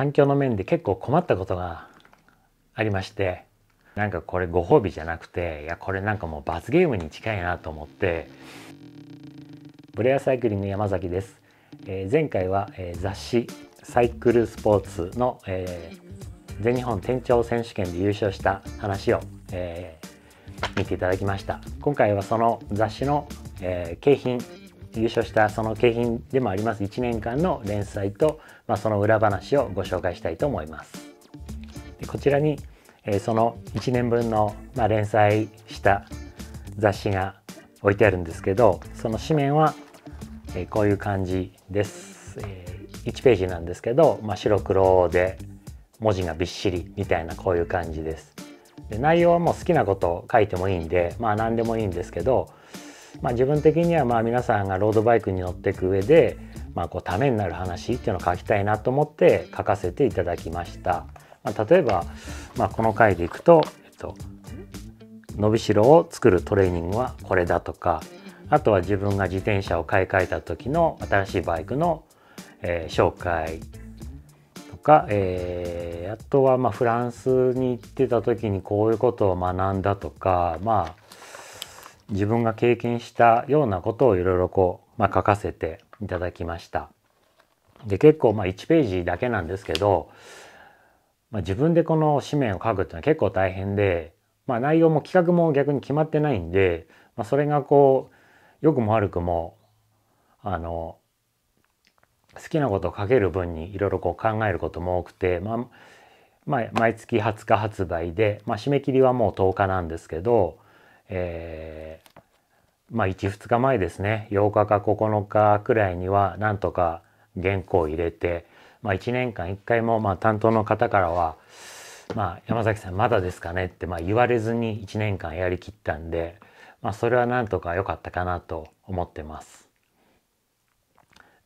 環境の面で結構困ったことがありましてなんかこれご褒美じゃなくていやこれなんかもう罰ゲームに近いなと思ってブレアサイクリング山崎です、えー、前回は、えー、雑誌「サイクルスポーツの」えー、全日本店長選手権で優勝した話を、え見ていただきました今回はその雑誌の、え景品優勝したその景品でもあります1年間の連載と、まあ、その裏話をご紹介したいと思います。でこちらに、えー、その1年分の、まあ、連載した雑誌が置いてあるんですけどその紙面は、えー、こういう感じです。えー、1ページなんですけど、まあ、白黒で文字がびっしりみたいなこういう感じです。で内容はもう好きなことを書いてもいいんでまあ何でもいいんですけどまあ、自分的にはまあ皆さんがロードバイクに乗っていく上で、まあ、こうためになる話っていうのを書きたいなと思って書かせていただきました。まあ、例えば、まあ、この回でいくと、えっと、伸びしろを作るトレーニングはこれだとかあとは自分が自転車を買い替えた時の新しいバイクの、えー、紹介とか、えー、あとはまフランスに行ってた時にこういうことを学んだとかまあ自分が経験したようなことをいろいろこう、まあ、書かせていただきました。で結構まあ1ページだけなんですけど、まあ、自分でこの紙面を書くっていうのは結構大変で、まあ、内容も企画も逆に決まってないんで、まあ、それがこう良くも悪くもあの好きなことを書ける分にいろいろこう考えることも多くて、まあまあ、毎月20日発売で、まあ、締め切りはもう10日なんですけど、えー、まあ12日前ですね8日か9日くらいにはなんとか原稿を入れて、まあ、1年間1回もまあ担当の方からは「まあ、山崎さんまだですかね?」ってまあ言われずに1年間やりきったんで、まあ、それはなんとか良かったかなと思ってます。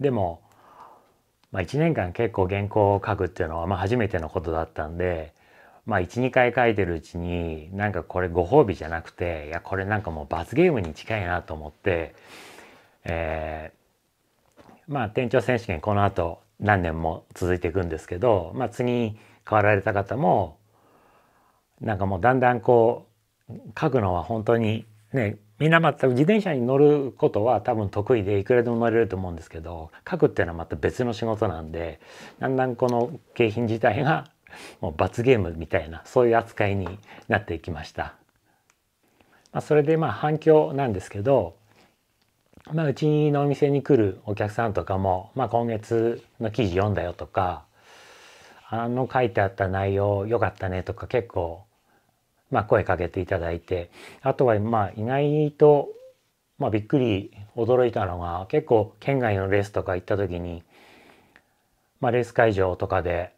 でも、まあ、1年間結構原稿を書くっていうのはまあ初めてのことだったんで、まあ12回書いてるうちになんかこれご褒美じゃなくていやこれなんかもう罰ゲームに近いなと思って、えー、まあ店長選手権この後何年も続いていくんですけど、まあ、次変わられた方もなんかもうだんだんこう書くのは本当にねみんなまた自転車に乗ることは多分得意でいくらでも乗れると思うんですけど書くっていうのはまた別の仕事なんでだんだんこの景品自体がもう罰ゲームみたいなそういう扱いになっていきました。まあ、それでまあ反響なんですけど、まあ、うちのお店に来るお客さんとかも、まあ、今月の記事読んだよとかあの書いてあった内容良かったねとか結構、まあ、声かけていただいてあとはまあ意外と、まあ、びっくり驚いたのが結構県外のレースとか行った時に、まあ、レース会場とかで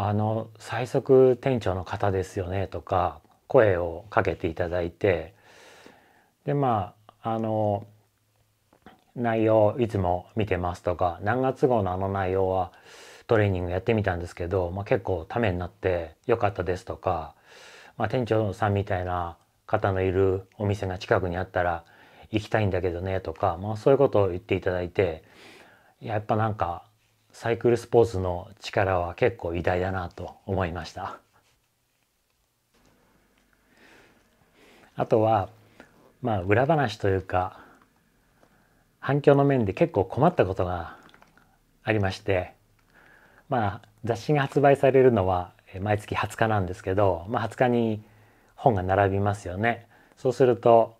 あの最速店長の方ですよねとか声をかけていただいてでまああの内容いつも見てますとか何月号のあの内容はトレーニングやってみたんですけど、まあ、結構ためになってよかったですとか、まあ、店長さんみたいな方のいるお店が近くにあったら行きたいんだけどねとか、まあ、そういうことを言っていただいてやっぱなんかサイクルスポーツの力は結構偉大だなと思いましたあとはまあ裏話というか反響の面で結構困ったことがありましてまあ雑誌が発売されるのは毎月20日なんですけど、まあ、20日に本が並びますよね。そうすると、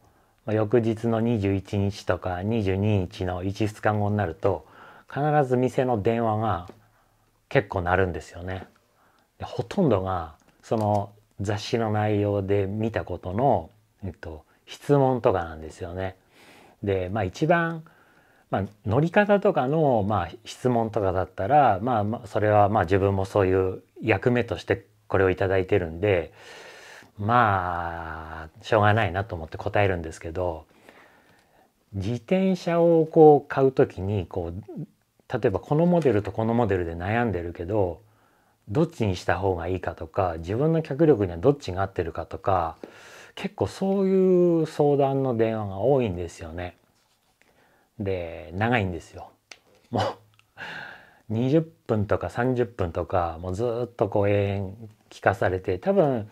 まあ、翌日の21日とか22日の1日間後になると必ず店の電話が結構鳴るんですよね。ほとんどがその雑誌の内容で見たことの、えっと、質問とかなんですよね。で、まあ一番、まあ、乗り方とかの、まあ、質問とかだったら、まあ、まあ、それはまあ自分もそういう役目としてこれを頂いてるんで、まあ、しょうがないなと思って答えるんですけど、自転車をこう買うときにこう例えばこのモデルとこのモデルで悩んでるけどどっちにした方がいいかとか自分の脚力にはどっちが合ってるかとか結構そういう相談の電話が多いんですよね。で長いんですよ。もう20分とか30分とかもうずっとこう永遠聞かされて多分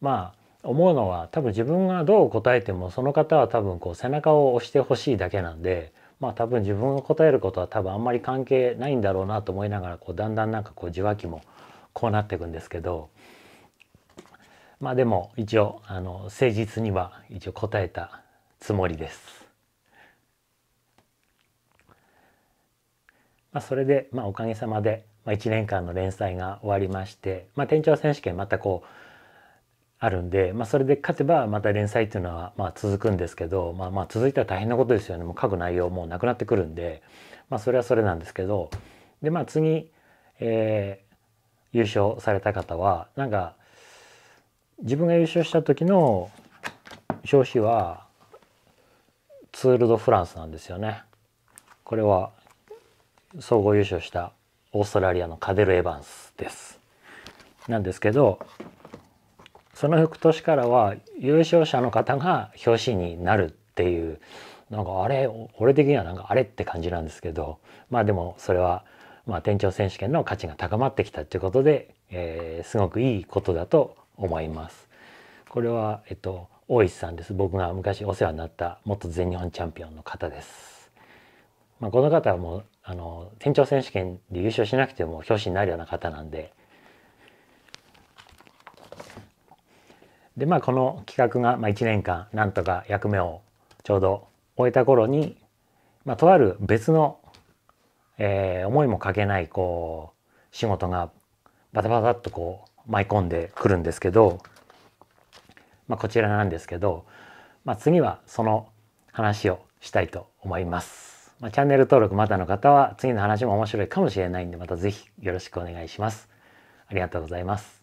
まあ思うのは多分自分がどう答えてもその方は多分こう背中を押してほしいだけなんでまあ多分自分が答えることは多分あんまり関係ないんだろうなと思いながらこうだんだんなんかこう受話器もこうなっていくんですけどまあでも一応あの誠実には一応答えたつもりです。まあ、それで、まあ、おかげさまで、まあ、1年間の連載が終わりまして、まあ、店長選手権またこうあるんで、まあ、それで勝てばまた連載っていうのはまあ続くんですけど、まあ、まあ続いたら大変なことですよねもう書く内容もなくなってくるんで、まあ、それはそれなんですけどでまあ次、えー、優勝された方はなんか自分が優勝した時の表紙はツール・ド・フランスなんですよね。これは総合優勝したオーストラリアのカデル・エヴァンスです。なんですけどその翌年からは優勝者の方が表紙になるっていうなんかあれ俺的にはなんかあれって感じなんですけどまあでもそれは、まあ、店長選手権の価値が高まってきたっていうことで、えー、すごくいいことだと思います。これは、えっと、大石さんです僕が昔お世話になった元全日本チャンピオンの方です。まあ、この方はもうあの店長選手権で優勝しなくても表紙になるような方なんででまあこの企画が1年間なんとか役目をちょうど終えた頃に、まあ、とある別の、えー、思いもかけないこう仕事がバタバタっとこう舞い込んでくるんですけど、まあ、こちらなんですけど、まあ、次はその話をしたいと思います。まあ、チャンネル登録まだの方は次の話も面白いかもしれないんでまた是非よろしくお願いします。ありがとうございます。